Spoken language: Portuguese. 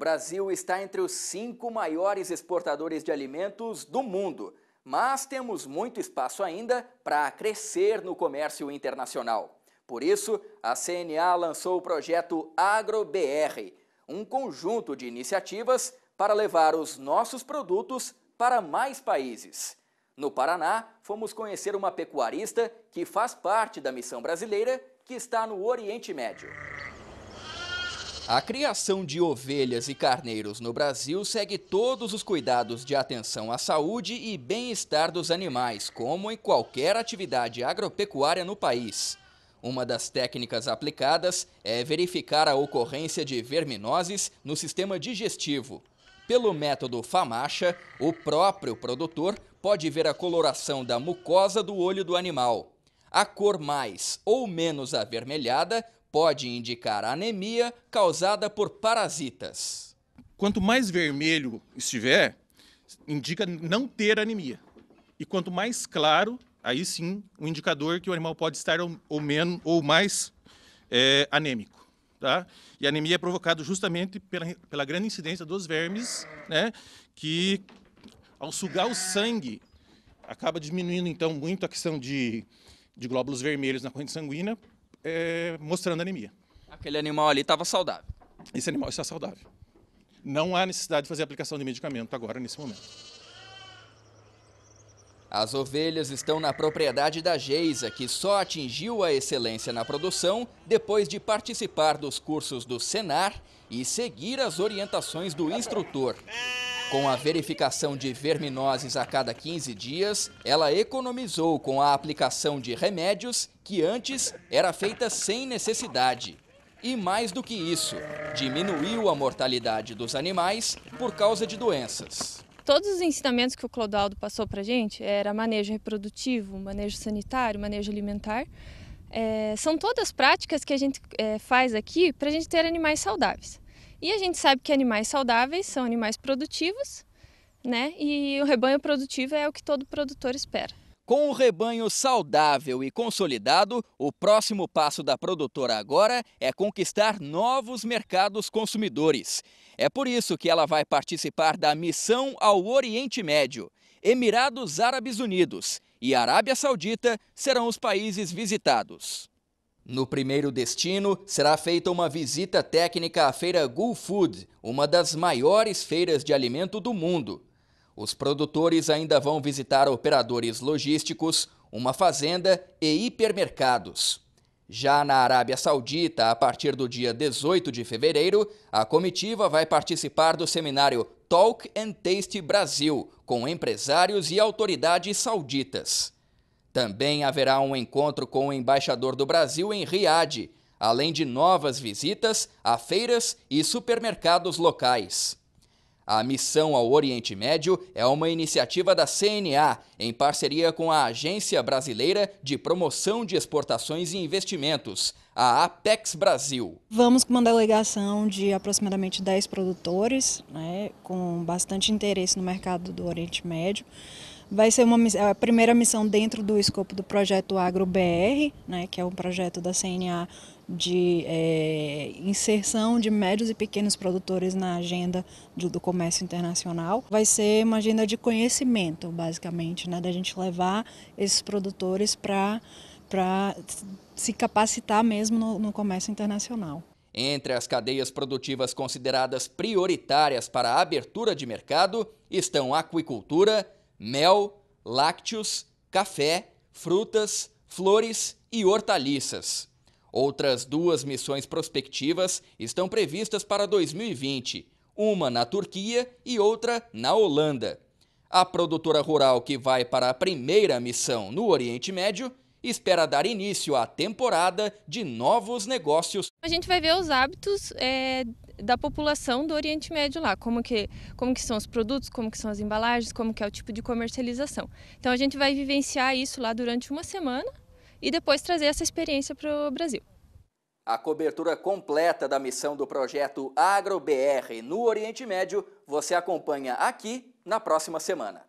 Brasil está entre os cinco maiores exportadores de alimentos do mundo, mas temos muito espaço ainda para crescer no comércio internacional. Por isso, a CNA lançou o projeto AgroBR, um conjunto de iniciativas para levar os nossos produtos para mais países. No Paraná, fomos conhecer uma pecuarista que faz parte da missão brasileira que está no Oriente Médio. A criação de ovelhas e carneiros no Brasil segue todos os cuidados de atenção à saúde e bem-estar dos animais, como em qualquer atividade agropecuária no país. Uma das técnicas aplicadas é verificar a ocorrência de verminoses no sistema digestivo. Pelo método FAMACHA, o próprio produtor pode ver a coloração da mucosa do olho do animal. A cor mais ou menos avermelhada pode indicar anemia causada por parasitas. Quanto mais vermelho estiver, indica não ter anemia. E quanto mais claro, aí sim, um indicador que o animal pode estar ou menos ou mais é, anêmico. Tá? E a anemia é provocada justamente pela, pela grande incidência dos vermes, né? que ao sugar o sangue acaba diminuindo então muito a questão de, de glóbulos vermelhos na corrente sanguínea, é, mostrando anemia. Aquele animal ali estava saudável. Esse animal está saudável. Não há necessidade de fazer aplicação de medicamento agora, nesse momento. As ovelhas estão na propriedade da Geisa, que só atingiu a excelência na produção depois de participar dos cursos do Senar e seguir as orientações do instrutor. Com a verificação de verminoses a cada 15 dias, ela economizou com a aplicação de remédios que antes era feita sem necessidade. E mais do que isso, diminuiu a mortalidade dos animais por causa de doenças todos os ensinamentos que o Clodoaldo passou para gente era manejo reprodutivo, manejo sanitário, manejo alimentar. É, são todas práticas que a gente é, faz aqui para a gente ter animais saudáveis. E a gente sabe que animais saudáveis são animais produtivos, né? E o rebanho produtivo é o que todo produtor espera. Com o rebanho saudável e consolidado, o próximo passo da produtora agora é conquistar novos mercados consumidores. É por isso que ela vai participar da missão ao Oriente Médio. Emirados Árabes Unidos e Arábia Saudita serão os países visitados. No primeiro destino, será feita uma visita técnica à feira Gull Food, uma das maiores feiras de alimento do mundo. Os produtores ainda vão visitar operadores logísticos, uma fazenda e hipermercados. Já na Arábia Saudita, a partir do dia 18 de fevereiro, a comitiva vai participar do seminário Talk and Taste Brasil, com empresários e autoridades sauditas. Também haverá um encontro com o embaixador do Brasil em Riad, além de novas visitas a feiras e supermercados locais. A Missão ao Oriente Médio é uma iniciativa da CNA, em parceria com a Agência Brasileira de Promoção de Exportações e Investimentos, a Apex Brasil. Vamos com uma delegação de aproximadamente 10 produtores, né, com bastante interesse no mercado do Oriente Médio. Vai ser uma, é a primeira missão dentro do escopo do projeto AgroBR, né, que é um projeto da CNA de é, inserção de médios e pequenos produtores na agenda do, do comércio internacional. Vai ser uma agenda de conhecimento, basicamente, né, da gente levar esses produtores para se capacitar mesmo no, no comércio internacional. Entre as cadeias produtivas consideradas prioritárias para a abertura de mercado estão aquicultura, mel, lácteos, café, frutas, flores e hortaliças. Outras duas missões prospectivas estão previstas para 2020, uma na Turquia e outra na Holanda. A produtora rural que vai para a primeira missão no Oriente Médio espera dar início à temporada de novos negócios. A gente vai ver os hábitos é, da população do Oriente Médio lá, como que, como que são os produtos, como que são as embalagens, como que é o tipo de comercialização. Então a gente vai vivenciar isso lá durante uma semana e depois trazer essa experiência para o Brasil. A cobertura completa da missão do projeto AgroBR no Oriente Médio você acompanha aqui na próxima semana.